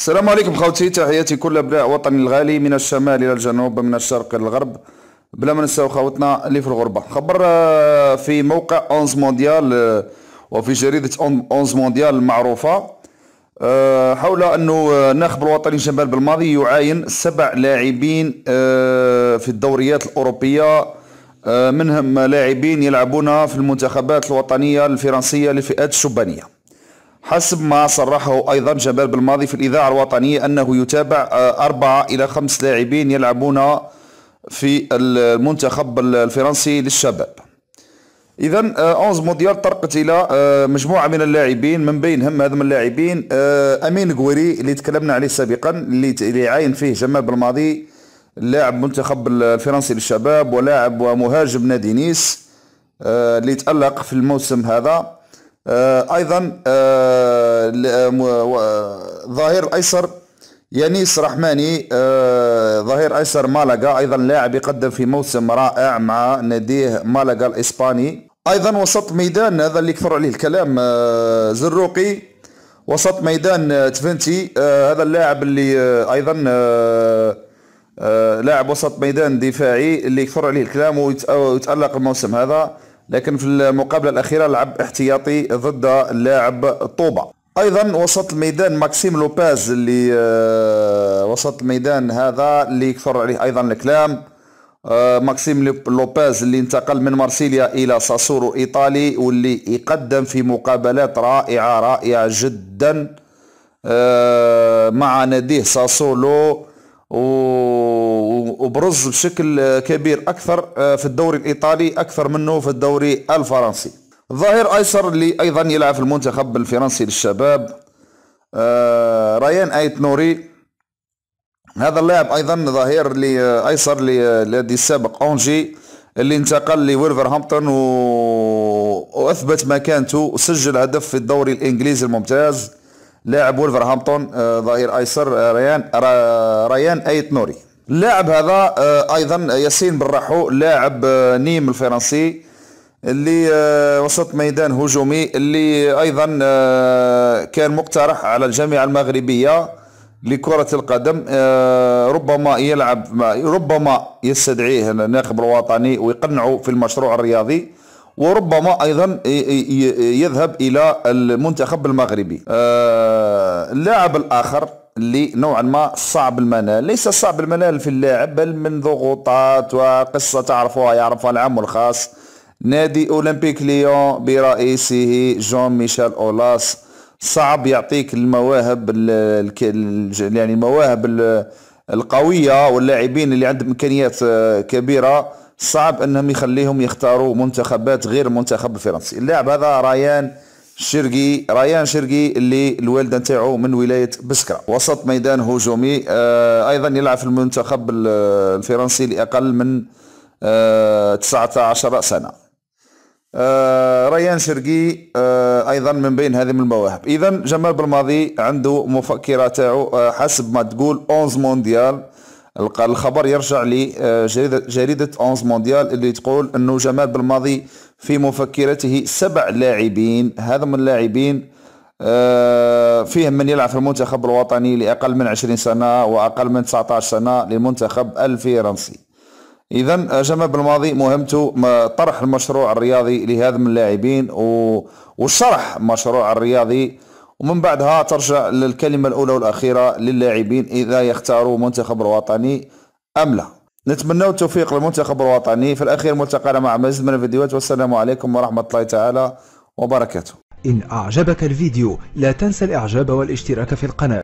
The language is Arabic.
السلام عليكم خوتي تحياتي كل ابناء وطني الغالي من الشمال الى الجنوب من الشرق الى الغرب بلا ما ننساو خوتنا اللي في الغربه خبر آه، في موقع اونز آه، مونديال وفي جريده اونز مونديال المعروفه آه، حول انه الناخب الوطني شمال بالماضي يعاين سبع لاعبين في الدوريات الاوروبيه منهم لاعبين يلعبون في المنتخبات الوطنيه الفرنسيه للفئات الشبانيه حسب ما صرحه أيضا جمال بالماضي في الإذاعة الوطنية أنه يتابع آه، أربعة إلى خمس لاعبين يلعبون في المنتخب الفرنسي للشباب إذا أونز مونديال طرقت إلى آه، مجموعة من اللاعبين من بينهم من اللاعبين آه، أمين غوري اللي تكلمنا عليه سابقا اللي عاين فيه جمال بالماضي لاعب منتخب الفرنسي للشباب ولاعب ومهاجم نادي نيس اللي تألق في الموسم هذا آه، ايضا آه، آه، ظهير الايسر يانيس رحماني ظهير ايسر مالاغا ايضا لاعب يقدم في موسم رائع مع ناديه مالاغا الاسباني ايضا وسط ميدان هذا اللي كثر عليه الكلام زروقي وسط ميدان تفنتي هذا اللاعب اللي ايضا لاعب وسط ميدان دفاعي اللي كثر عليه الكلام ويتالق الموسم هذا لكن في المقابلة الأخيرة لعب احتياطي ضد اللاعب طوبة ايضا وسط الميدان ماكسيم لوباز اللي آه، وسط الميدان هذا اللي كثر عليه ايضا الكلام آه، ماكسيم لوباز اللي انتقل من مارسيليا الى ساسورو ايطالي واللي يقدم في مقابلات رائعه رائعه جدا آه، مع ناديه ساسولو وبرز بشكل كبير اكثر آه، في الدوري الايطالي اكثر منه في الدوري الفرنسي ظاهر ايسر اللي ايضا يلعب في المنتخب الفرنسي للشباب آه، ريان ايت نوري هذا اللاعب ايضا ظهير آه، ايسر الذي سابق اونجي اللي انتقل لولفرهامبتون واثبت مكانته وسجل هدف في الدوري الانجليزي الممتاز لاعب ولفرهامبتون آه، ظهير ايسر آه، ريان آه، ريان ايت نوري اللاعب هذا ايضا ياسين براحو لاعب نيم الفرنسي اللي وسط ميدان هجومي اللي ايضا كان مقترح على الجامعه المغربيه لكرة القدم ربما يلعب ربما يستدعيه الناخب الوطني ويقنعه في المشروع الرياضي وربما ايضا يذهب الى المنتخب المغربي آه، اللاعب الاخر اللي نوعا ما صعب المنال ليس صعب المنال في اللاعب بل من ضغوطات وقصه تعرفوها يعرفها العام الخاص نادي اولمبيك ليون برئيسه جون ميشيل اولاس صعب يعطيك المواهب يعني المواهب القويه واللاعبين اللي عندهم امكانيات آه، كبيره صعب انهم يخليهم يختاروا منتخبات غير المنتخب الفرنسي اللاعب هذا ريان شرقي ريان شرقي اللي الوالده نتاعو من ولايه بسكره وسط ميدان هجومي آه ايضا يلعب في المنتخب الفرنسي لاقل من آه 19 سنه آه ريان شرقي آه ايضا من بين هذه من المواهب اذا جمال بالماضي عنده مفكره تاعو آه، حسب ما تقول 11 مونديال الخبر يرجع لجريدة آه، أونز مونديال اللي تقول أنه جمال بالماضي في مفكرته سبع لاعبين هذا من اللاعبين آه، فيهم من يلعب في المنتخب الوطني لأقل من 20 سنة وأقل من 19 سنة للمنتخب الفرنسي إذا آه، جمال بالماضي مهمته طرح المشروع الرياضي لهذا من اللاعبين وشرح مشروع الرياضي ومن بعدها ترجع للكلمة الأولى والأخيرة للاعبين إذا يختاروا منتخب الوطني أم لا نتمنى التوفيق للمنتخب الوطني في الأخير ملتقانا مع مزيد من الفيديوهات والسلام عليكم ورحمة الله تعالى وبركاته إن أعجبك الفيديو لا تنسى الإعجاب والاشتراك في القناة